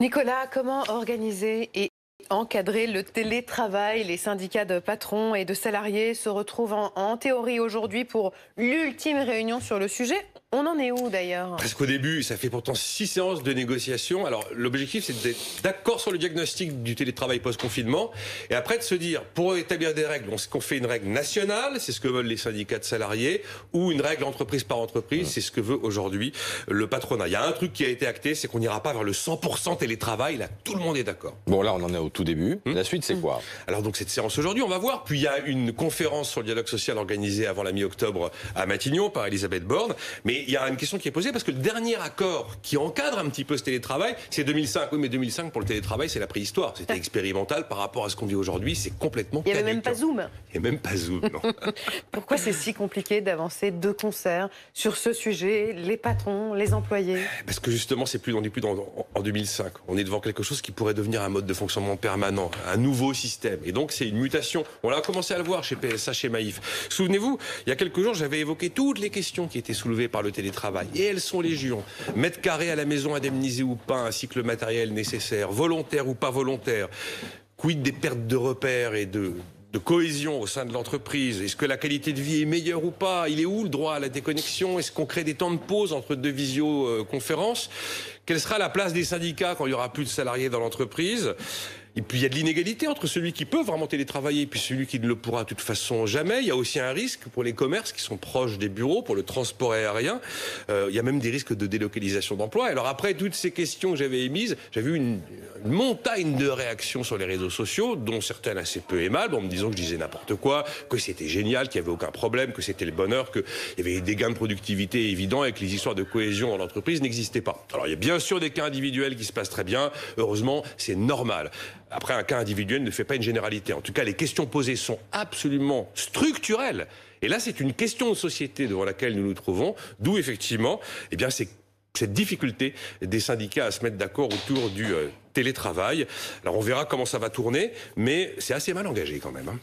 Nicolas, comment organiser et encadrer le télétravail. Les syndicats de patrons et de salariés se retrouvent en, théorie aujourd'hui pour l'ultime réunion sur le sujet. On en est où d'ailleurs Presque au début, ça fait pourtant six séances de négociations. Alors l'objectif, c'est d'être d'accord sur le diagnostic du télétravail post-confinement, et après de se dire, pour établir des règles, on ce qu'on fait une règle nationale, c'est ce que veulent les syndicats de salariés, ou une règle entreprise par entreprise, c'est ce que veut aujourd'hui le patronat. Il y a un truc qui a été acté, c'est qu'on n'ira pas vers le 100% télétravail, là tout le monde est d'accord. Bon là on en est au tout début, hmm. la suite c'est hmm. quoi Alors donc cette séance aujourd'hui, on va voir, puis il y a une conférence sur le dialogue social organisée avant la mi-octobre à Matignon par Elisabeth Borne, mais il y a une question qui est posée parce que le dernier accord qui encadre un petit peu ce télétravail, c'est 2005. Oui, mais 2005 pour le télétravail, c'est la préhistoire. C'était expérimental par rapport à ce qu'on vit aujourd'hui. C'est complètement. Il n'y avait même pas Zoom. Il n'y avait même pas Zoom. Non. Pourquoi c'est si compliqué d'avancer de concert sur ce sujet, les patrons, les employés Parce que justement, c'est plus dans n'est plus dans, en 2005. On est devant quelque chose qui pourrait devenir un mode de fonctionnement permanent, un nouveau système. Et donc, c'est une mutation. On l'a commencé à le voir chez PSA, chez Maïf. Souvenez-vous, il y a quelques jours, j'avais évoqué toutes les questions qui étaient soulevées par le télétravail. Et elles sont légion. Mètre carré à la maison indemnisé ou pas, ainsi que le matériel nécessaire, volontaire ou pas volontaire. Quid des pertes de repères et de, de cohésion au sein de l'entreprise Est-ce que la qualité de vie est meilleure ou pas Il est où le droit à la déconnexion Est-ce qu'on crée des temps de pause entre deux visioconférences quelle sera la place des syndicats quand il y aura plus de salariés dans l'entreprise et puis il y a de l'inégalité entre celui qui peut vraiment télétravailler et puis celui qui ne le pourra de toute façon jamais. Il y a aussi un risque pour les commerces qui sont proches des bureaux, pour le transport aérien. Euh, il y a même des risques de délocalisation d'emplois. Alors après toutes ces questions que j'avais émises, j'ai vu une, une, montagne de réactions sur les réseaux sociaux, dont certaines assez peu aimables, en me disant que je disais n'importe quoi, que c'était génial, qu'il n'y avait aucun problème, que c'était le bonheur, qu'il y avait des gains de productivité évidents et que les histoires de cohésion en entreprise n'existaient pas. Alors il y a bien sur des cas individuels qui se passent très bien. Heureusement, c'est normal. Après, un cas individuel ne fait pas une généralité. En tout cas, les questions posées sont absolument structurelles. Et là, c'est une question de société devant laquelle nous nous trouvons, d'où effectivement, eh bien, c'est cette difficulté des syndicats à se mettre d'accord autour du euh, télétravail. Alors on verra comment ça va tourner, mais c'est assez mal engagé quand même. Hein.